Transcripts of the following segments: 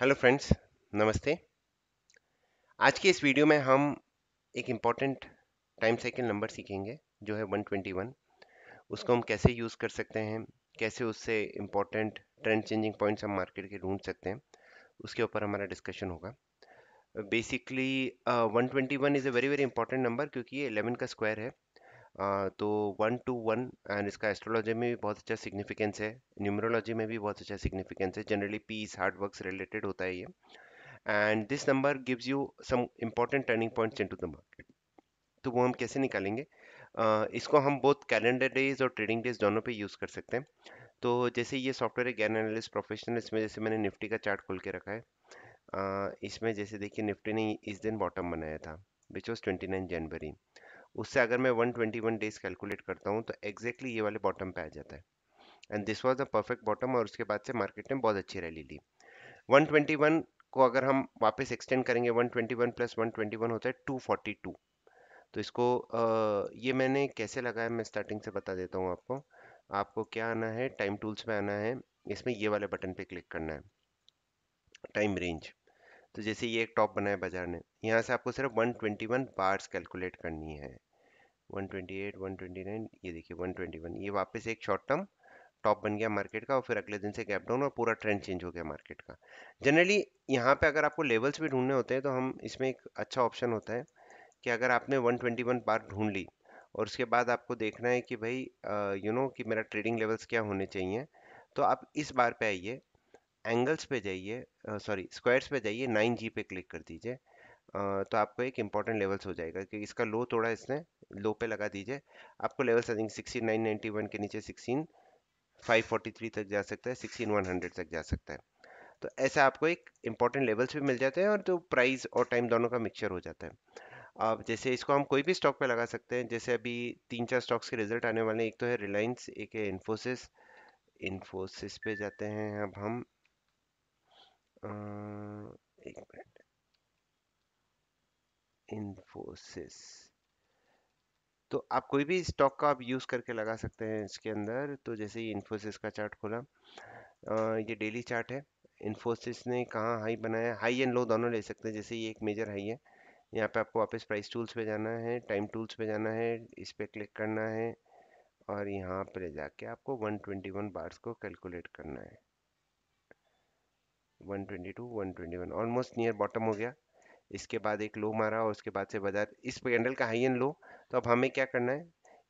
Hello friends नमस्ते आज के इस वीडियो में हम एक इम्पॉर्टेंट टाइम साइकिल नंबर सीखेंगे जो है 121 उसको हम कैसे यूज़ कर सकते हैं कैसे उससे इम्पॉर्टेंट ट्रेंड चेंजिंग पॉइंट्स हम मार्केट के ढूंढ सकते हैं उसके ऊपर हमारा डिस्कशन होगा basically one twenty one is a very very important number क्योंकि ये एलेवन का स्क्वायर है तो वन टू वन एंड इसका एस्ट्रोलॉजी में भी बहुत अच्छा सिग्निफिकेंस है न्यूमरोलॉजी में भी बहुत अच्छा सिग्निफिकेंस है generally peace hard work related होता है ये and this number gives you some important turning points into the market तो वो हम कैसे निकालेंगे uh, इसको हम बोथ कैलेंडर डेज और ट्रेडिंग डेज दोनों पे यूज़ कर सकते हैं तो जैसे ये सॉफ्टवेयर है गैन एनालिस्ट प्रोफेशनल इसमें जैसे मैंने निफ्टी का चार्ट खोल के रखा है uh, इसमें जैसे देखिए निफ्टी ने इस दिन बॉटम बनाया था which was twenty nine January उससे अगर मैं 121 डेज कैलकुलेट करता हूँ तो एग्जैक्टली ये वाले बॉटम पे आ जाता है and this was the perfect bottom और उसके बाद से मार्केट ने बहुत अच्छी रैली ली 121 को अगर हम वापस एक्सटेंड करेंगे 121 प्लस 121 होता है 242 तो इसको आ, ये मैंने कैसे लगाया मैं स्टार्टिंग से बता देता हूँ आपको आपको क्या आना है टाइम टूल्स में आना है इसमें ये वाले बटन पे क्लिक करना है टाइम रेंज तो जैसे ये एक टॉप बनाया बाजार ने यहाँ से आपको सिर्फ 121 बार्स कैलकुलेट करनी है 128, 129 ये देखिए 121 ये वापस एक शॉर्ट टर्म टॉप बन गया मार्केट का और फिर अगले दिन से गैप डाउन और पूरा ट्रेंड चेंज हो गया मार्केट का जनरली यहाँ पे अगर आपको लेवल्स भी ढूंढने होते हैं तो हम इसमें एक अच्छा ऑप्शन होता है कि अगर आपने 121 बार ढूंढ ली और उसके बाद आपको देखना है कि भाई यू नो कि मेरा ट्रेडिंग लेवल्स क्या होने चाहिए तो आप इस बार पे आइए एंगल्स पे जाइए सॉरी स्क्वायर्स पे जाइए नाइन जी पे क्लिक कर दीजिए तो आपको एक इम्पॉर्टेंट लेवल्स हो जाएगा कि इसका लो थोड़ा इसने लो पे लगा दीजिए आपको levels I sixteen nine ninety one के नीचे सिक्सटीन फाइव फोर्टी थ्री तक जा सकता है सिक्सटीन वन हंड्रेड तक जा सकता है तो ऐसा आपको एक इम्पॉर्टेंट लेवल्स भी मिल जाते हैं और तो प्राइस और टाइम दोनों का मिक्सचर हो जाता है अब जैसे इसको हम कोई भी स्टॉक पे लगा सकते हैं जैसे अभी तीन चार स्टॉक्स के रिजल्ट आने वाले हैं एक तो है रिलायंस एक है इन्फोसिस इन्फोसिस पे जाते हैं अब हम एक मिनट इन्फोसिस तो आप कोई भी स्टॉक का आप यूज़ करके लगा सकते हैं इसके अंदर तो जैसे ही इन्फोसिस का चार्ट खोला ये डेली चार्ट है इन्फोसिस ने कहाँ हाई बनाया हाई एंड लो दोनों ले सकते हैं जैसे ये एक मेजर हाई है यहाँ पे आपको वापस प्राइस टूल्स पे जाना है टाइम टूल्स पे जाना है इस पर क्लिक करना है और यहाँ पर जाके आपको 121 बार्स को कैलकुलेट करना है 122 121 ऑलमोस्ट नियर बॉटम हो गया इसके बाद एक लो मारा और उसके बाद से बाजार इस कैंडल का हाई एंड लो तो अब हमें क्या करना है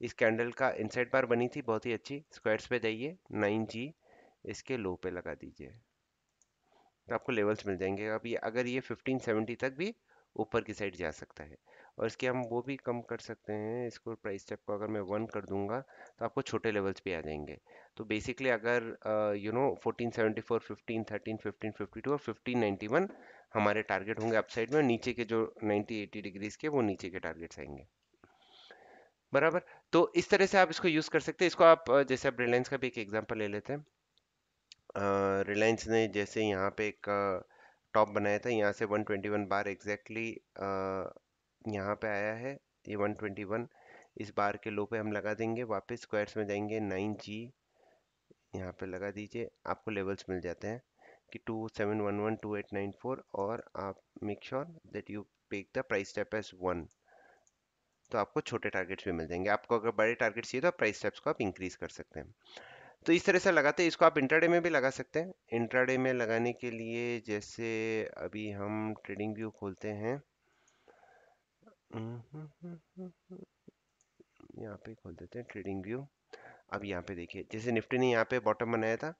इस कैंडल का इनसाइड बार बनी थी बहुत ही अच्छी स्क्वायर्स पे जाइए नाइन जी इसके लो पे लगा दीजिए तो आपको लेवल्स मिल जाएंगे अब ये अगर ये 1570 तक भी ऊपर की साइड जा सकता है और इसके हम वो भी कम कर सकते हैं इसको प्राइस टैप को अगर मैं वन कर दूंगा तो आपको छोटे लेवल्स पे आ जाएंगे तो बेसिकली अगर you know fourteen seventy four fifteen thirteen fifteen fifty two और फिफ्टीन नाइन्टी वन हमारे टारगेट होंगे अपसाइड में नीचे के जो नाइन्टी एटी डिग्रीज के वो नीचे के टारगेट्स आएंगे बराबर तो इस तरह से आप इसको यूज़ कर सकते हैं इसको आप जैसे आप रिलायंस का भी एक एग्जाम्पल ले लेते हैं रिलायंस ने जैसे यहाँ पे एक टॉप बनाया था यहाँ से 121 बार एग्जैक्टली exactly, यहाँ पे आया है ये 121 इस बार के लो पे हम लगा देंगे वापस स्क्वायर्स में जाएंगे नाइन जी यहाँ पर लगा दीजिए आपको लेवल्स मिल जाते हैं कि two seven one one two eight nine four और आप make sure that you peg the price step as one तो आपको छोटे टारगेट्स भी मिल जाएंगे आपको अगर बड़े टारगेट्स चाहिए तो प्राइस स्टेप्स को आप इंक्रीज़ कर सकते हैं तो इस तरह से लगाते हैं इसको आप इंट्राडे में भी लगा सकते हैं इंट्राडे में लगाने के लिए जैसे अभी हम ट्रेडिंग व्यू खोलते हैं यहाँ पे खोल देते हैं ट्रेडिंग व्यू अब यहाँ पे देखिए जैसे निफ्टी ने यहाँ पे बॉटम बनाया था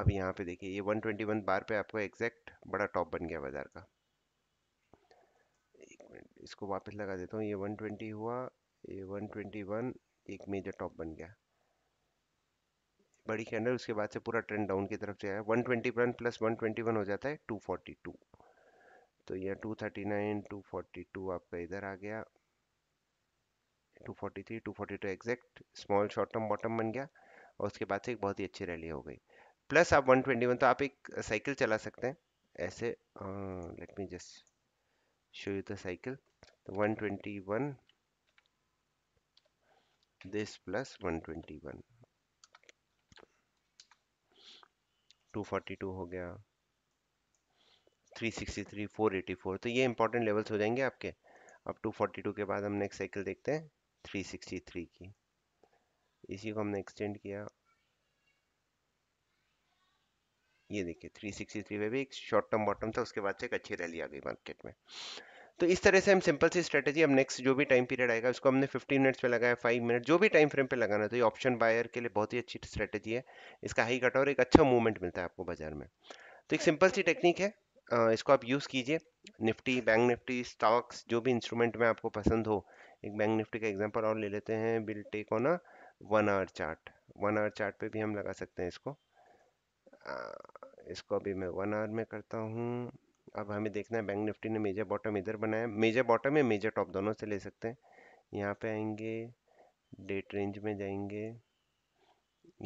अब यहाँ पे देखिए ये 121 बार पे आपको एग्जैक्ट बड़ा टॉप बन गया बाजार का एक मिनट इसको वापस लगा देता हूँ ये 120 हुआ ये 121 एक मेजर टॉप बन गया बड़ी कैंडल उसके बाद से पूरा ट्रेंड डाउन की तरफ जाए one twenty one plus one twenty one हो जाता है टू फोर्टी टू तो यह two thirty nine two forty two आपका इधर आ गया two forty three two forty two exact small short term bottom बन गया और उसके बाद से एक बहुत ही अच्छी रैली हो गई प्लस आप वन ट्वेंटी वन तो आप एक साइकिल चला सकते हैं ऐसे let me just show you the cycle तो प्लस वन ट्वेंटी वन 242 हो गया 363 484 तो ये इंपॉर्टेंट लेवल्स हो जाएंगे आपके अब 242 के बाद हम नेक्स्ट साइकिल देखते हैं 363 की इसी को हमने एक्सटेंड किया ये देखिए 363 पे भी एक शॉर्ट टर्म बॉटम था उसके बाद से एक अच्छी रैली आ गई मार्केट में तो इस तरह से हम सिंपल सी स्ट्रेटेजी हम नेक्स्ट जो भी टाइम पीरियड आएगा उसको हमने 15 मिनट्स पे लगाया 5 मिनट जो भी टाइम फ्रेम पे लगाना तो ये ऑप्शन बायर के लिए बहुत ही अच्छी स्ट्रेटेजी है इसका हाई कट और एक अच्छा मूवमेंट मिलता है आपको बाजार में तो एक सिंपल सी टेक्निक है इसको आप यूज़ कीजिए निफ्टी बैंक निफ्टी स्टॉक्स जो भी इंस्ट्रूमेंट में आपको पसंद हो एक बैंक निफ्टी का एग्जाम्पल और ले लेते हैं we'll take on a one hour chart one hour chart पे भी हम लगा सकते हैं इसको इसको अभी मैं वन आवर में करता हूँ अब हमें देखना है बैंक निफ्टी ने मेजर बॉटम इधर बनाया मेजर बॉटम या मेजर टॉप दोनों से ले सकते हैं यहाँ पे आएंगे डेट रेंज में जाएंगे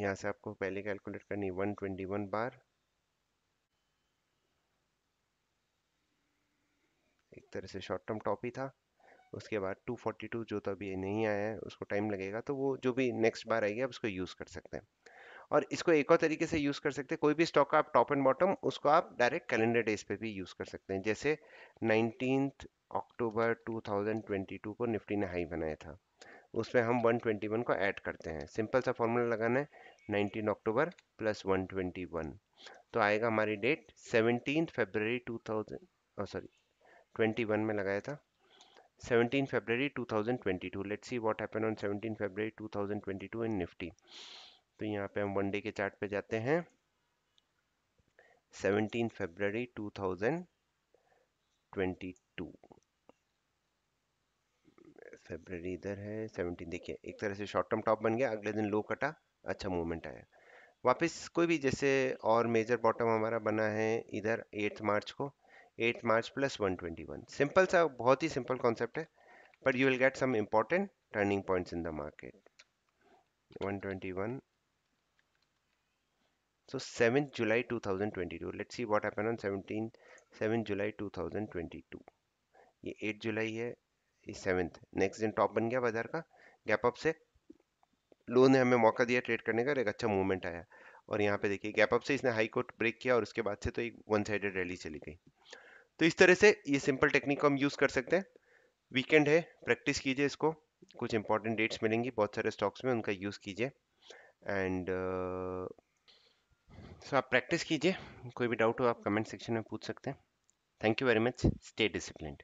यहाँ से आपको पहले कैलकुलेट करनी वन ट्वेंटी वन बार एक तरह से शॉर्ट टर्म टॉप ही था उसके बाद 242 जो तो अभी नहीं आया है उसको टाइम लगेगा तो वो जो भी नेक्स्ट बार आएगी आप उसको यूज़ कर सकते हैं और इसको एक और तरीके से यूज़ कर सकते हैं कोई भी स्टॉक का आप टॉप एंड बॉटम उसको आप डायरेक्ट कैलेंडर डेज पे भी यूज़ कर सकते हैं जैसे नाइनटीन अक्टूबर 2022 को निफ्टी ने हाई बनाया था उसमें हम 121 को ऐड करते हैं सिंपल सा फॉर्मूला लगाना है 19 अक्टूबर प्लस 121 तो आएगा हमारी डेट सेवनटीन फेबररी 2000 सॉरी 21 में लगाया था 17 सी 2022. Let's on seventeen happened to 17 twenty 2022 in Nifty तो यहाँ पे हम वन डे के चार्ट पे जाते हैं 17 फरवरी 2022 फरवरी इधर है 17 देखिए एक तरह से शॉर्ट टर्म टॉप बन गया अगले दिन लो कटा अच्छा मूवमेंट आया वापस कोई भी जैसे और मेजर बॉटम हमारा बना है इधर 8 मार्च को 8 मार्च प्लस 121 सिंपल सा बहुत ही सिंपल कॉन्सेप्ट है but you will get some important turning points in the market 121 so 7th july 2022 let's see what happened on 17 7 July 2022 ये 8 जुलाई है ये सेवन्थ नेक्स्ट दिन टॉप बन गया बाजार का gap up से लो ने हमें मौका दिया ट्रेड करने का एक अच्छा मूवमेंट आया और यहाँ पे देखिए गैप अप से इसने हाई कोर्ट ब्रेक किया और उसके बाद से तो एक वन साइडेड रैली चली गई तो इस तरह से ये सिंपल टेक्निक को हम यूज़ कर सकते हैं वीकेंड है प्रैक्टिस कीजिए इसको कुछ इंपॉर्टेंट डेट्स मिलेंगी बहुत सारे स्टॉक्स में उनका यूज़ कीजिए एंड uh, सो आप प्रैक्टिस कीजिए कोई भी डाउट हो आप कमेंट सेक्शन में पूछ सकते हैं thank you very much stay discipline